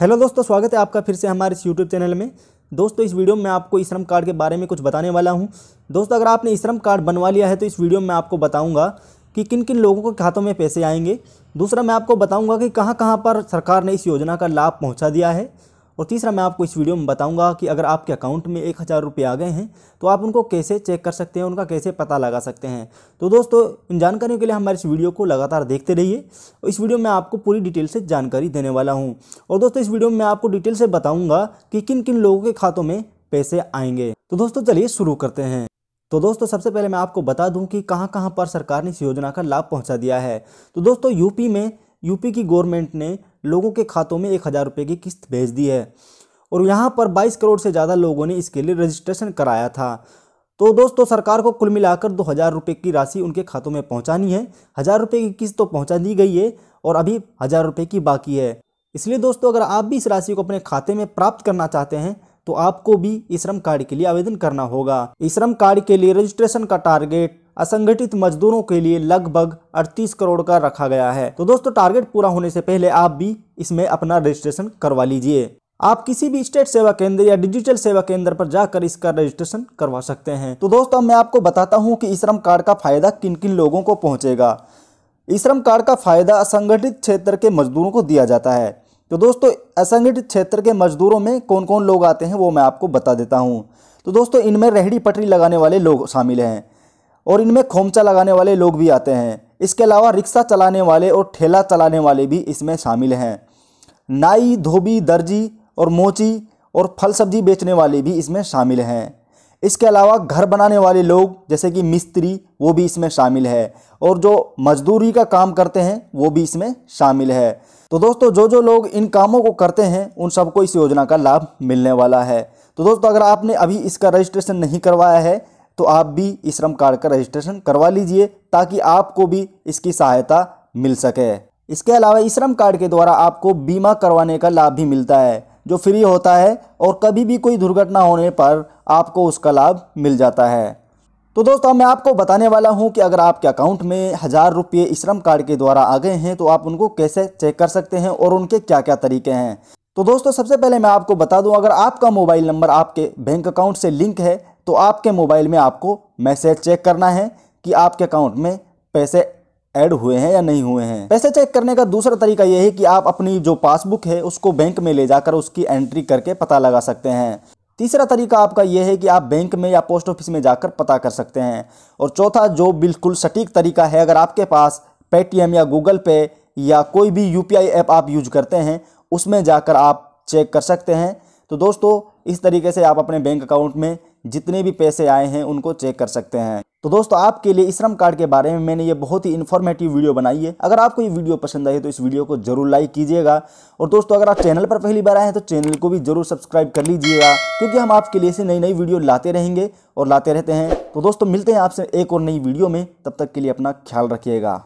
hello दोस्तों स्वागत है आपका फिर से हमारे इस यूट्यूब चैनल में दोस्तों इस वीडियो में आपको ई श्रम कार्ड के बारे में कुछ बताने वाला हूं दोस्तों अगर आपने ई श्रम कार्ड बनवा लिया है तो इस वीडियो में आपको बताऊंगा कि किन किन लोगों के खातों में पैसे आएंगे दूसरा मैं आपको बताऊंगा कि कहां कहां पर सरकार ने इस योजना का लाभ पहुँचा दिया है और तीसरा मैं आपको इस वीडियो में बताऊंगा कि अगर आपके अकाउंट में एक हज़ार रुपये आ गए हैं तो आप उनको कैसे चेक कर सकते हैं उनका कैसे पता लगा सकते हैं तो दोस्तों इन जानकारियों के लिए हमारे इस वीडियो को लगातार देखते रहिए और इस वीडियो में आपको पूरी डिटेल से जानकारी देने वाला हूँ और दोस्तों इस वीडियो में आपको डिटेल से बताऊँगा कि किन किन लोगों के खातों में पैसे आएंगे तो दोस्तों चलिए शुरू करते हैं तो दोस्तों सबसे पहले मैं आपको बता दूं कि कहां कहां पर सरकार ने इस योजना का लाभ पहुंचा दिया है तो दोस्तों यूपी में यूपी की गवर्नमेंट ने लोगों के खातों में एक हज़ार रुपये की किस्त भेज दी है और यहाँ पर बाईस करोड़ से ज़्यादा लोगों ने इसके लिए रजिस्ट्रेशन कराया था तो दोस्तों सरकार को कुल मिलाकर दो हज़ार रुपये की राशि उनके खातों में पहुँचानी है हज़ार रुपये की किस्त तो पहुँचा दी गई है और अभी हज़ार रुपये की बाकी है इसलिए दोस्तों अगर आप भी इस राशि को अपने खाते में प्राप्त करना चाहते हैं तो आपको भी श्रम कार्ड के लिए आवेदन करना होगा श्रम कार्ड के लिए रजिस्ट्रेशन का टारगेट असंगठित मजदूरों के लिए लगभग 38 करोड़ का रखा गया है तो दोस्तों टारगेट पूरा होने से पहले आप भी इसमें अपना रजिस्ट्रेशन करवा लीजिए आप किसी भी स्टेट सेवा केंद्र या डिजिटल सेवा केंद्र पर जाकर इसका रजिस्ट्रेशन करवा सकते हैं तो दोस्तों अब मैं आपको बताता हूँ कि श्रम कार्ड का फायदा किन किन लोगों को पहुँचेगा श्रम कार्ड का फायदा असंगठित क्षेत्र के मजदूरों को दिया जाता है तो दोस्तों असंगठित क्षेत्र के मजदूरों में कौन कौन लोग आते हैं वो मैं आपको बता देता हूँ तो दोस्तों इनमें रेहड़ी पटरी लगाने वाले लोग शामिल हैं और इनमें खोमचा लगाने वाले लोग भी आते हैं इसके अलावा रिक्शा चलाने वाले और ठेला चलाने वाले भी इसमें शामिल हैं नाई धोबी दर्जी और मोची और फल सब्जी बेचने वाले भी इसमें शामिल हैं इसके अलावा घर बनाने वाले लोग जैसे कि मिस्त्री वो भी इसमें शामिल है और जो मजदूरी का काम करते हैं वो भी इसमें शामिल है तो दोस्तों जो जो लोग इन कामों को करते हैं उन सबको इस योजना का लाभ मिलने वाला है तो दोस्तों अगर आपने अभी इसका रजिस्ट्रेशन नहीं करवाया है तो आप भी इस श्रम कार्ड का रजिस्ट्रेशन करवा लीजिए ताकि आपको भी इसकी सहायता मिल सके इसके अलावा इस श्रम कार्ड के द्वारा आपको बीमा करवाने का लाभ भी मिलता है जो फ्री होता है और कभी भी कोई दुर्घटना होने पर आपको उसका लाभ मिल जाता है तो दोस्तों मैं आपको बताने वाला हूं कि अगर आपके अकाउंट में हज़ार रुपये श्रम कार्ड के द्वारा आ गए हैं तो आप उनको कैसे चेक कर सकते हैं और उनके क्या क्या तरीके हैं तो दोस्तों सबसे पहले मैं आपको बता दूं अगर आपका मोबाइल नंबर आपके बैंक अकाउंट से लिंक है तो आपके मोबाइल में आपको मैसेज चेक करना है कि आपके अकाउंट में पैसे ऐड हुए हैं या नहीं हुए हैं पैसे चेक करने का दूसरा तरीका यह है कि आप अपनी जो पासबुक है उसको बैंक में ले जाकर उसकी एंट्री करके पता लगा सकते हैं तीसरा तरीका आपका यह है कि आप बैंक में या पोस्ट ऑफिस में जाकर पता कर सकते हैं और चौथा जो बिल्कुल सटीक तरीका है अगर आपके पास पेटीएम या गूगल पे या कोई भी यू ऐप आप यूज करते हैं उसमें जाकर आप चेक कर सकते हैं तो दोस्तों इस तरीके से आप अपने बैंक अकाउंट में जितने भी पैसे आए हैं उनको चेक कर सकते हैं तो दोस्तों आपके लिए श्रम कार्ड के बारे में मैंने ये बहुत ही इन्फॉर्मेटिव वीडियो बनाई है अगर आपको ये वीडियो पसंद आई तो इस वीडियो को जरूर लाइक कीजिएगा और दोस्तों अगर आप चैनल पर पहली बार आए हैं तो चैनल को भी जरूर सब्सक्राइब कर लीजिएगा क्योंकि हम आपके लिए ऐसी नई नई वीडियो लाते रहेंगे और लाते रहते हैं तो दोस्तों मिलते हैं आपसे एक और नई वीडियो में तब तक के लिए अपना ख्याल रखिएगा